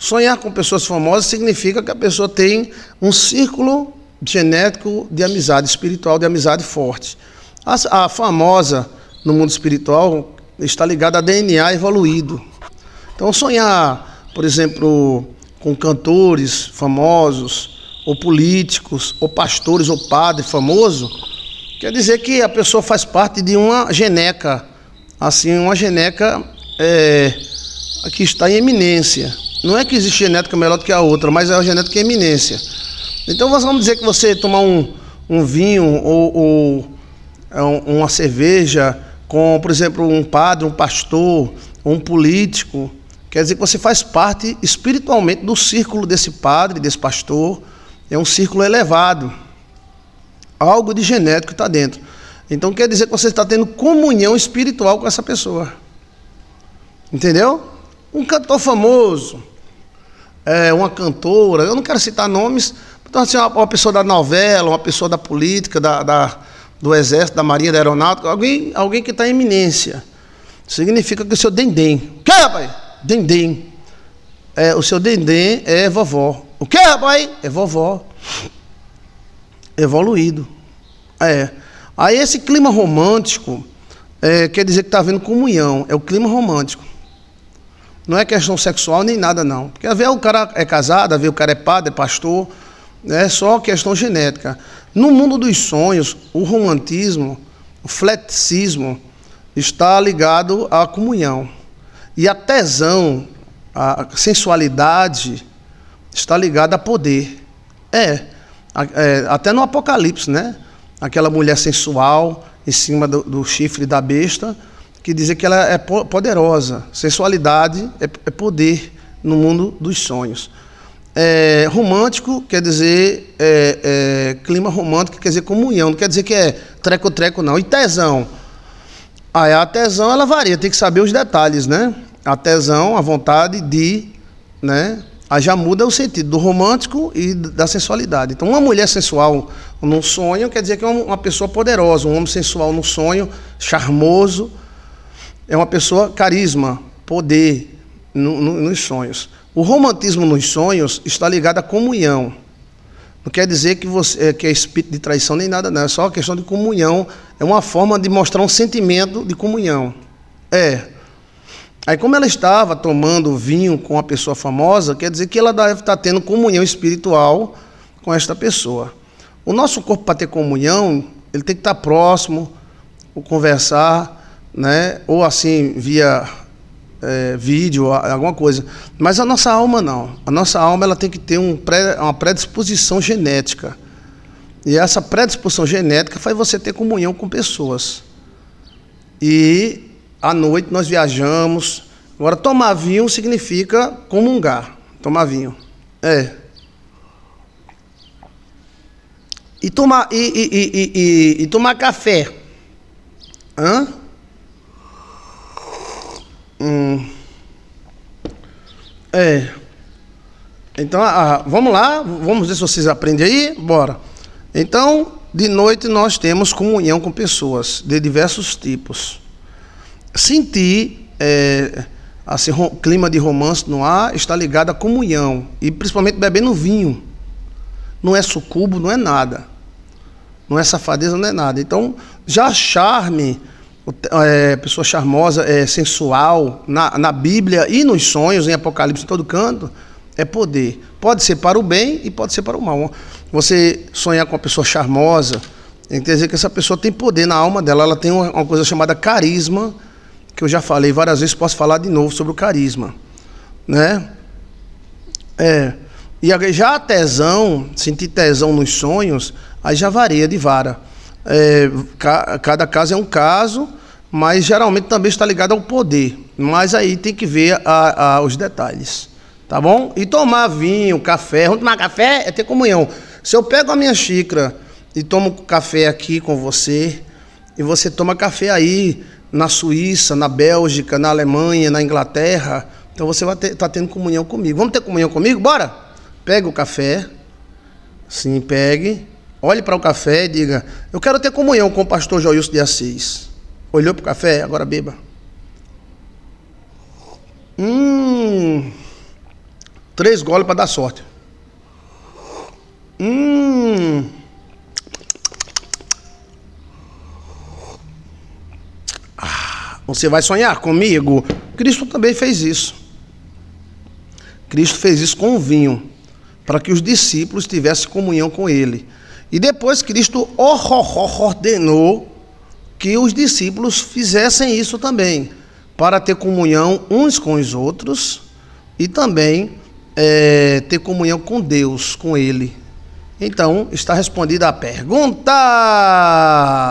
Sonhar com pessoas famosas significa que a pessoa tem um círculo genético de amizade espiritual, de amizade forte. A, a famosa no mundo espiritual está ligada a DNA evoluído. Então, sonhar, por exemplo, com cantores famosos, ou políticos, ou pastores, ou padre famoso, quer dizer que a pessoa faz parte de uma geneca, assim, uma geneca é, que está em eminência. Não é que existe genética melhor do que a outra, mas é a genética eminência. Então vamos dizer que você tomar um, um vinho ou, ou é, uma cerveja com, por exemplo, um padre, um pastor, um político, quer dizer que você faz parte espiritualmente do círculo desse padre, desse pastor, é um círculo elevado. Algo de genético está dentro. Então quer dizer que você está tendo comunhão espiritual com essa pessoa. Entendeu? Um cantor famoso, é, uma cantora, eu não quero citar nomes, então, assim, uma, uma, pessoa da novela, uma pessoa da política, da, da do Exército, da Marinha, da Aeronáutica, alguém, alguém que está em eminência. Significa que o seu dendém. O que, rapaz? Dendém. É, o seu dendém é vovó. O que, rapaz? É vovó. Evoluído. É. Aí esse clima romântico é, quer dizer que está havendo comunhão. É o clima romântico. Não é questão sexual nem nada, não. Porque a ver o cara é casado, a ver o cara é padre, é pastor, é só questão genética. No mundo dos sonhos, o romantismo, o fleticismo, está ligado à comunhão. E a tesão, a sensualidade, está ligada a poder. É, é até no Apocalipse, né? Aquela mulher sensual em cima do, do chifre da besta que dizer que ela é poderosa. Sensualidade é, é, poder no mundo dos sonhos. É, romântico quer dizer é, é, clima romântico, quer dizer comunhão, não quer dizer que é treco-treco, não. E tesão? Aí a tesão ela varia, tem que saber os detalhes, né? A tesão, a vontade de, né? Aí já muda o sentido do romântico e da sensualidade. Então, uma mulher sensual num sonho quer dizer que é uma pessoa poderosa, um homem sensual num sonho, charmoso, é uma pessoa carisma, poder no, no, nos sonhos. O romantismo nos sonhos está ligado à comunhão. Não quer dizer que, você, é, que é espírito de traição nem nada, não. É só uma questão de comunhão. É uma forma de mostrar um sentimento de comunhão. É. Aí, como ela estava tomando vinho com uma pessoa famosa, quer dizer que ela deve estar tendo comunhão espiritual com esta pessoa. O nosso corpo, para ter comunhão, ele tem que estar próximo, conversar né? Ou assim via é, vídeo, alguma coisa. Mas a nossa alma não. A nossa alma ela tem que ter um pré, uma predisposição genética. E essa predisposição genética faz você ter comunhão com pessoas. E à noite nós viajamos. Agora, tomar vinho significa comungar. Tomar vinho. É. E tomar, e, e, e, e tomar café. Hã? Hum. É. Então, ah, vamos lá, vamos ver se vocês aprendem aí. Bora. Então, de noite nós temos comunhão com pessoas de diversos tipos. Sentir é, assim, clima de romance no ar está ligado à comunhão e principalmente bebendo vinho. Não é sucubo, não é nada. Não é safadeza, não é nada. Então, já charme é, pessoa charmosa, é, sensual, na, na Bíblia e nos sonhos, em Apocalipse, em todo canto, é poder. Pode ser para o bem e pode ser para o mal. Você sonhar com uma pessoa charmosa, tem que dizer que essa pessoa tem poder na alma dela, ela tem uma, uma coisa chamada carisma, que eu já falei várias vezes, posso falar de novo sobre o carisma. Né? É. E já a tesão, sentir tesão nos sonhos, aí já varia de vara. É, ca, cada caso é um caso, mas geralmente também está ligado ao poder. Mas aí tem que ver a, a, os detalhes, tá bom? E tomar vinho, café. Vamos tomar café? É ter comunhão. Se eu pego a minha xícara e tomo café aqui com você, e você toma café aí na Suíça, na Bélgica, na Alemanha, na Inglaterra, então você vai estar tá tendo comunhão comigo. Vamos ter comunhão comigo? Bora! Pega o café. Sim, pegue. Olhe para o café e diga: Eu quero ter comunhão com o pastor Joilson de Assis. Olhou para o café, agora beba. Hum. Três goles para dar sorte. Hum. Ah, você vai sonhar comigo? Cristo também fez isso. Cristo fez isso com o vinho, para que os discípulos tivessem comunhão com ele. E depois Cristo ordenou que os discípulos fizessem isso também, para ter comunhão uns com os outros e também é, ter comunhão com Deus, com Ele. Então, está respondida a pergunta!